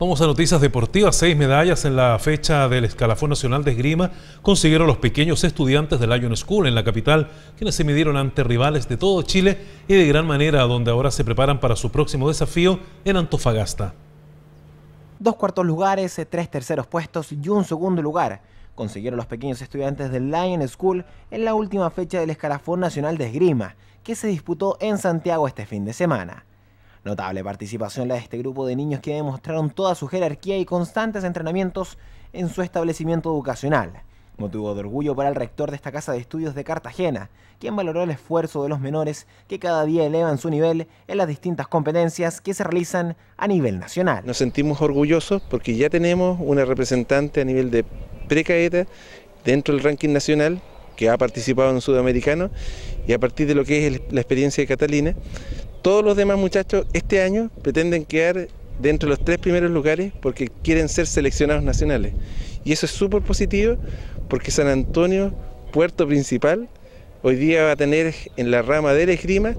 Vamos a noticias deportivas. Seis medallas en la fecha del escalafón nacional de esgrima consiguieron los pequeños estudiantes del Lion School en la capital, quienes se midieron ante rivales de todo Chile y de gran manera, donde ahora se preparan para su próximo desafío en Antofagasta. Dos cuartos lugares, eh, tres terceros puestos y un segundo lugar consiguieron los pequeños estudiantes del Lion School en la última fecha del escalafón nacional de esgrima, que se disputó en Santiago este fin de semana. Notable participación la de este grupo de niños que demostraron toda su jerarquía y constantes entrenamientos en su establecimiento educacional. Motivo de orgullo para el rector de esta casa de estudios de Cartagena, quien valoró el esfuerzo de los menores que cada día elevan su nivel en las distintas competencias que se realizan a nivel nacional. Nos sentimos orgullosos porque ya tenemos una representante a nivel de precaeta dentro del ranking nacional que ha participado en sudamericano y a partir de lo que es la experiencia de Catalina todos los demás muchachos este año pretenden quedar dentro de los tres primeros lugares porque quieren ser seleccionados nacionales. Y eso es súper positivo porque San Antonio, puerto principal, hoy día va a tener en la rama del esgrima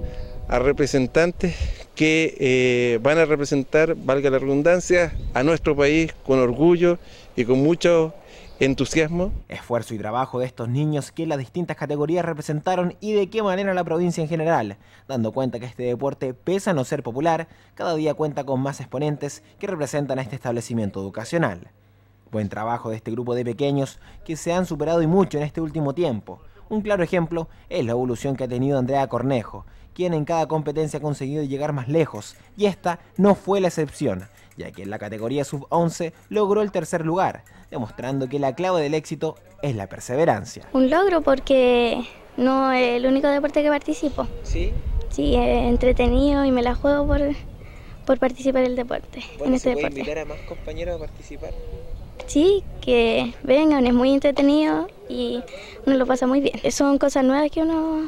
a representantes que eh, van a representar, valga la redundancia, a nuestro país con orgullo y con mucho entusiasmo. Esfuerzo y trabajo de estos niños que las distintas categorías representaron y de qué manera la provincia en general, dando cuenta que este deporte, pese a no ser popular, cada día cuenta con más exponentes que representan a este establecimiento educacional. Buen trabajo de este grupo de pequeños que se han superado y mucho en este último tiempo, un claro ejemplo es la evolución que ha tenido Andrea Cornejo, quien en cada competencia ha conseguido llegar más lejos, y esta no fue la excepción, ya que en la categoría sub-11 logró el tercer lugar, demostrando que la clave del éxito es la perseverancia. Un logro porque no es el único deporte que participo. Sí. Sí, entretenido y me la juego por, por participar en el deporte. en este deporte. más compañeros a participar? Sí, que vengan, es muy entretenido y uno lo pasa muy bien. Son cosas nuevas que uno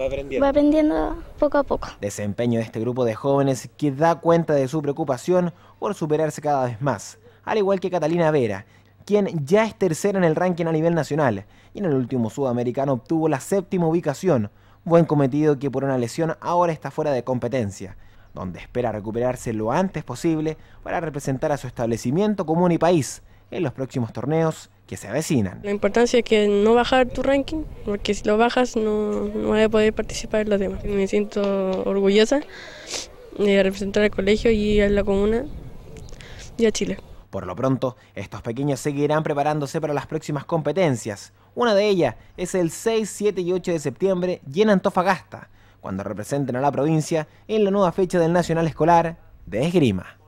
va aprendiendo. va aprendiendo poco a poco. Desempeño de este grupo de jóvenes que da cuenta de su preocupación por superarse cada vez más, al igual que Catalina Vera, quien ya es tercera en el ranking a nivel nacional y en el último sudamericano obtuvo la séptima ubicación, buen cometido que por una lesión ahora está fuera de competencia, donde espera recuperarse lo antes posible para representar a su establecimiento común y país en los próximos torneos que se avecinan. La importancia es que no bajar tu ranking, porque si lo bajas no, no voy a poder participar en los demás. Me siento orgullosa de representar al colegio y a la comuna y a Chile. Por lo pronto, estos pequeños seguirán preparándose para las próximas competencias. Una de ellas es el 6, 7 y 8 de septiembre y en Antofagasta, cuando representen a la provincia en la nueva fecha del Nacional Escolar de Esgrima.